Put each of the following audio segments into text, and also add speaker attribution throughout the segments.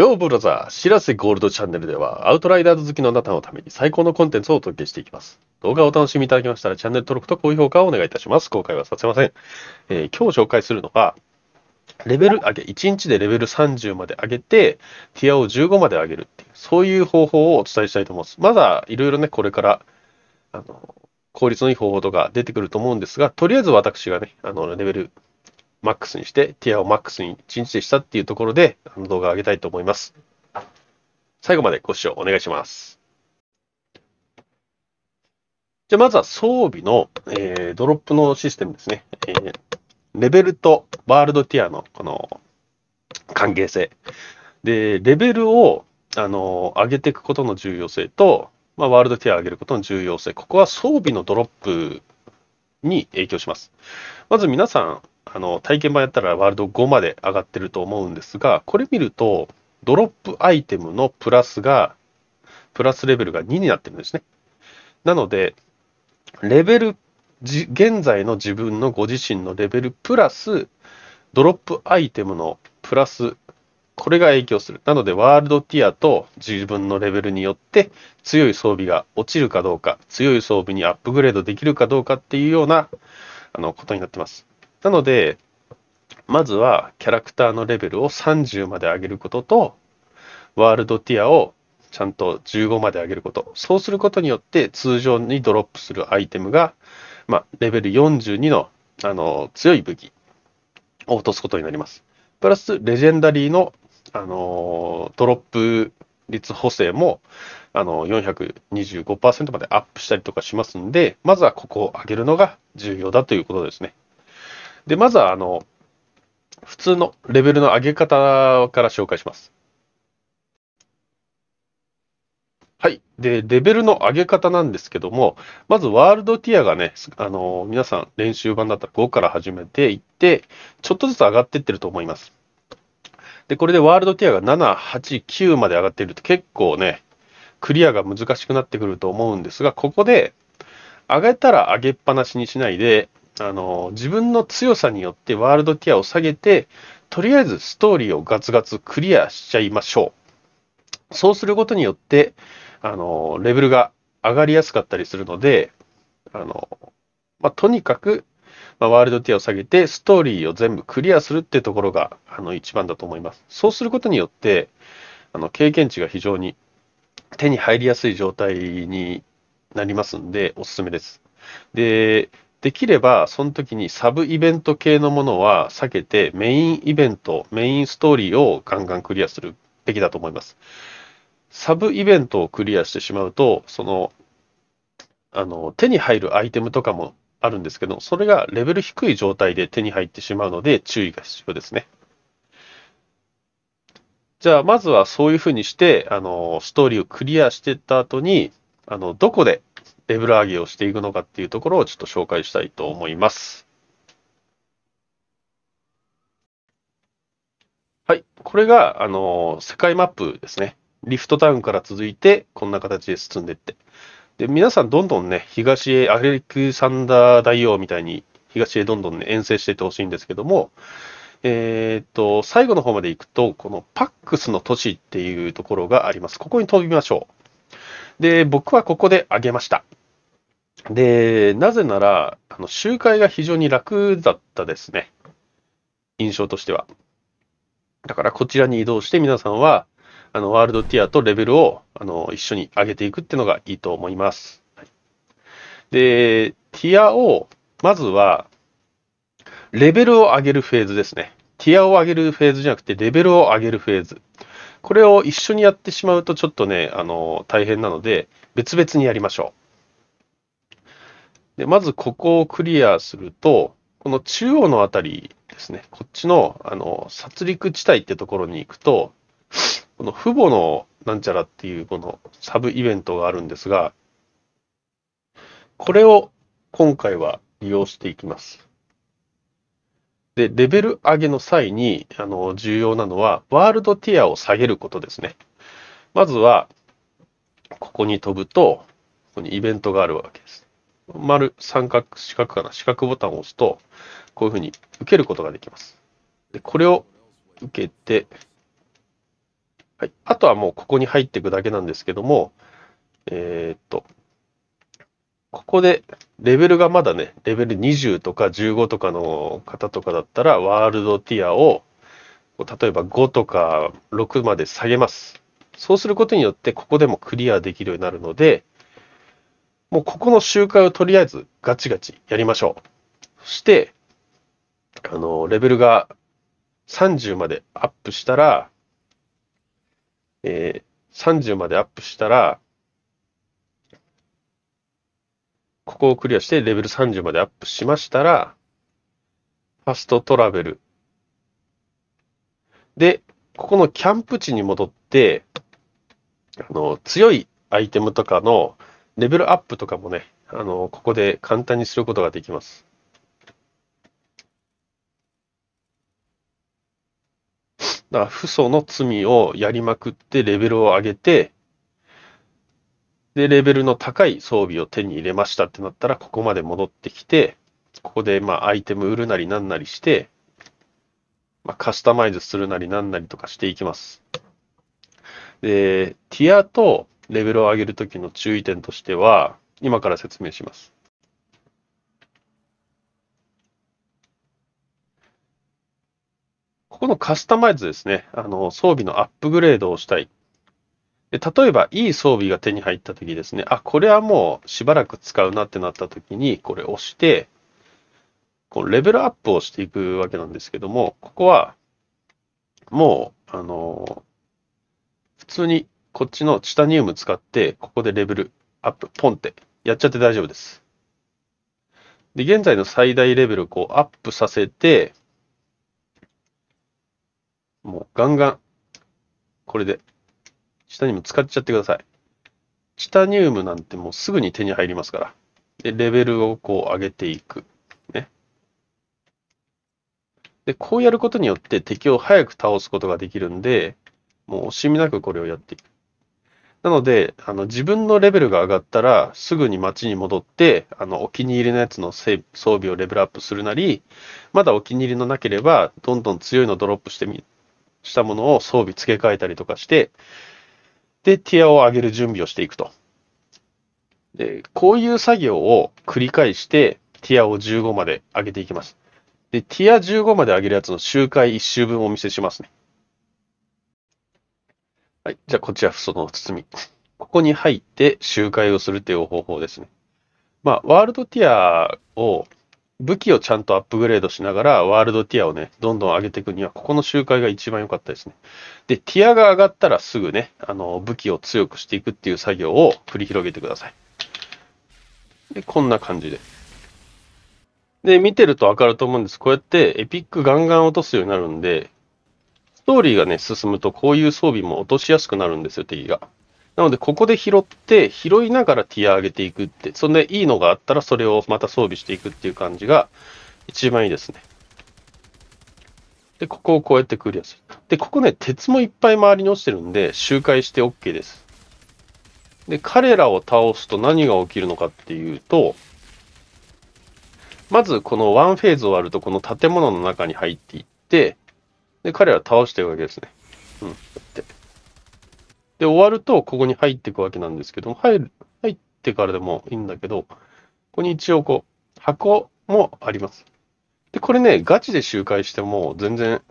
Speaker 1: ようブラザー、しらせゴールドチャンネルでは、アウトライダーズ好きのあなたのために最高のコンテンツをお届けしていきます。動画をお楽しみいただきましたら、チャンネル登録と高評価をお願いいたします。公開はさせません。えー、今日紹介するのが、レベル上げ、1日でレベル30まで上げて、ティアを15まで上げるっていう、そういう方法をお伝えしたいと思います。まだ、いろいろね、これから、あの、効率のいい方法とか出てくると思うんですが、とりあえず私がね、あの、レベルマックスにして、ティアをマックスに1日でしたっていうところで、あの動画を上げたいと思います。最後までご視聴お願いします。じゃまずは装備の、えー、ドロップのシステムですね。えー、レベルとワールドティアのこの関係性。で、レベルを、あの上げていくことの重要性と、まあ、ワールドティアを上げることの重要性。ここは装備のドロップに影響します。まず皆さん、あの体験版やったらワールド5まで上がってると思うんですが、これ見ると、ドロップアイテムのプラスが、プラスレベルが2になってるんですね。なので、レベル、現在の自分のご自身のレベルプラス、ドロップアイテムのプラス、これが影響する。なので、ワールドティアと自分のレベルによって、強い装備が落ちるかどうか、強い装備にアップグレードできるかどうかっていうような、あの、ことになってます。なので、まずはキャラクターのレベルを30まで上げることと、ワールドティアをちゃんと15まで上げること。そうすることによって通常にドロップするアイテムが、まあ、レベル42のあの強い武器を落とすことになります。プラス、レジェンダリーの、あのドロップ率補正も、あの425%までアップしたりとかしますんで、まずはここを上げるのが重要だということですね。で、まずは、あの、普通のレベルの上げ方から紹介します。はい。で、レベルの上げ方なんですけども、まずワールドティアがね、あの、皆さん練習版だったら5から始めていって、ちょっとずつ上がっていってると思います。で、これでワールドティアが7、8、9まで上がっていると結構ね、クリアが難しくなってくると思うんですが、ここで上げたら上げっぱなしにしないで、あの、自分の強さによってワールドティアを下げて、とりあえずストーリーをガツガツクリアしちゃいましょう。そうすることによって、あの、レベルが上がりやすかったりするので、あの、まあ、とにかく、まあ、ワールドティアを下げて、ストーリーを全部クリアするってところが、あの、一番だと思います。そうすることによって、あの、経験値が非常に手に入りやすい状態になりますんで、おすすめです。で、できれば、その時にサブイベント系のものは避けて、メインイベント、メインストーリーをガンガンクリアするべきだと思います。サブイベントをクリアしてしまうと、その、あの、手に入るアイテムとかもあるんですけど、それがレベル低い状態で手に入ってしまうので、注意が必要ですね。じゃあ、まずはそういうふうにして、あの、ストーリーをクリアしてった後に、あの、どこでレベル上げをしていくのかっていうところをちょっと紹介したいと思います。はい、これが、あの世界マップですね。リフトタウンから続いて、こんな形で進んでいって。で、皆さんどんどんね、東へ、アレクサンダー大王みたいに、東へどんどんね、遠征していってほしいんですけども、えー、と、最後の方まで行くと、このパックスの都市っていうところがあります。ここに飛びましょう。で、僕はここで上げました。で、なぜなら、あの集会が非常に楽だったですね。印象としては。だからこちらに移動して皆さんは、あの、ワールドティアとレベルを、あの、一緒に上げていくっていうのがいいと思います。はい、で、ティアを、まずは、レベルを上げるフェーズですね。ティアを上げるフェーズじゃなくて、レベルを上げるフェーズ。これを一緒にやってしまうと、ちょっとね、あの、大変なので、別々にやりましょう。で、まずここをクリアすると、この中央のあたりですね、こっちの、あの、殺戮地帯ってところに行くと、この父母のなんちゃらっていうこのサブイベントがあるんですが、これを今回は利用していきます。で、レベル上げの際に、あの、重要なのは、ワールドティアを下げることですね。まずは、ここに飛ぶと、ここにイベントがあるわけです。丸、三角、四角かな、四角ボタンを押すと、こういうふうに受けることができます。で、これを受けて、はい、あとはもうここに入っていくだけなんですけども、えー、っと、ここでレベルがまだね、レベル20とか15とかの方とかだったら、ワールドティアを、例えば5とか6まで下げます。そうすることによって、ここでもクリアできるようになるので、もうここの集会をとりあえずガチガチやりましょう。そして、あの、レベルが30までアップしたら、えー、30までアップしたら、ここをクリアしてレベル30までアップしましたら、ファストトラベル。で、ここのキャンプ地に戻って、あの、強いアイテムとかのレベルアップとかもね、あの、ここで簡単にすることができます。だから、不祖の罪をやりまくってレベルを上げて、で、レベルの高い装備を手に入れましたってなったら、ここまで戻ってきて、ここで、まあ、アイテム売るなりなんなりして、まあ、カスタマイズするなりなんなりとかしていきます。で、ティアとレベルを上げるときの注意点としては、今から説明します。ここのカスタマイズですね。あの、装備のアップグレードをしたい。で例えば、いい装備が手に入ったときですね。あ、これはもうしばらく使うなってなったときに、これ押して、こうレベルアップをしていくわけなんですけども、ここは、もう、あの、普通にこっちのチタニウム使って、ここでレベルアップ、ポンって、やっちゃって大丈夫です。で、現在の最大レベルをこうアップさせて、もうガンガン、これで、チタニウム使っちゃってください。チタニウムなんてもうすぐに手に入りますから。で、レベルをこう上げていく。ね。で、こうやることによって敵を早く倒すことができるんで、もう惜しみなくこれをやっていく。なので、あの自分のレベルが上がったら、すぐに街に戻って、あのお気に入りのやつの装備をレベルアップするなり、まだお気に入りのなければ、どんどん強いのドロップしてみ、したものを装備付け替えたりとかして、で、ティアを上げる準備をしていくと。で、こういう作業を繰り返して、ティアを15まで上げていきます。で、ティア15まで上げるやつの周回1周分お見せしますね。はい。じゃあ、こちら、その包み。ここに入って周回をするという方法ですね。まあ、ワールドティアを、武器をちゃんとアップグレードしながら、ワールドティアをね、どんどん上げていくには、ここの周回が一番良かったですね。で、ティアが上がったらすぐね、あの、武器を強くしていくっていう作業を繰り広げてください。で、こんな感じで。で、見てるとわかると思うんです。こうやってエピックガンガン落とすようになるんで、トーリーがね、進むと、こういう装備も落としやすくなるんですよ、敵が。なので、ここで拾って、拾いながらティア上げていくって、そんでいいのがあったら、それをまた装備していくっていう感じが、一番いいですね。で、ここをこうやってクリアする。で、ここね、鉄もいっぱい周りに落ちてるんで、周回して OK です。で、彼らを倒すと何が起きるのかっていうと、まずこのワンフェーズ終わると、この建物の中に入っていって、で、彼ら倒してるわけですね。うん。で、で終わると、ここに入っていくわけなんですけども、入る、入ってからでもいいんだけど、ここに一応こう、箱もあります。で、これね、ガチで周回しても、全然、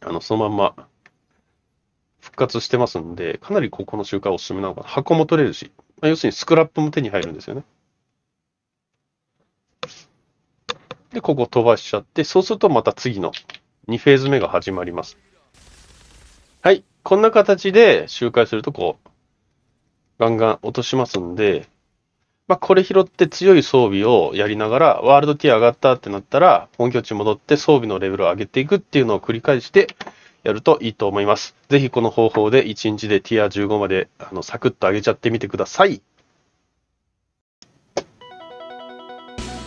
Speaker 1: あの、そのまんま、復活してますんで、かなりここの周回おすすめなのかな。箱も取れるし、まあ、要するにスクラップも手に入るんですよね。で、ここ飛ばしちゃって、そうするとまた次の2フェーズ目が始まります。はい。こんな形で周回するとこう、ガンガン落としますんで、まあ、これ拾って強い装備をやりながら、ワールドティア上がったってなったら、本拠地戻って装備のレベルを上げていくっていうのを繰り返してやるといいと思います。ぜひこの方法で1日でティア15まであのサクッと上げちゃってみてください。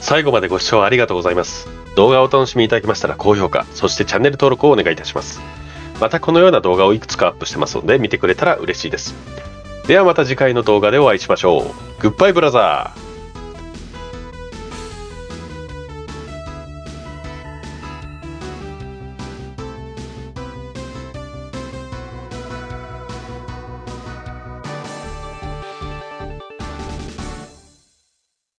Speaker 1: 最後までご視聴ありがとうございます。動画をお楽しみいただきましたら高評価、そしてチャンネル登録をお願いいたします。またこのような動画をいくつかアップしてますので見てくれたら嬉しいです。ではまた次回の動画でお会いしましょう。グッバイブラザー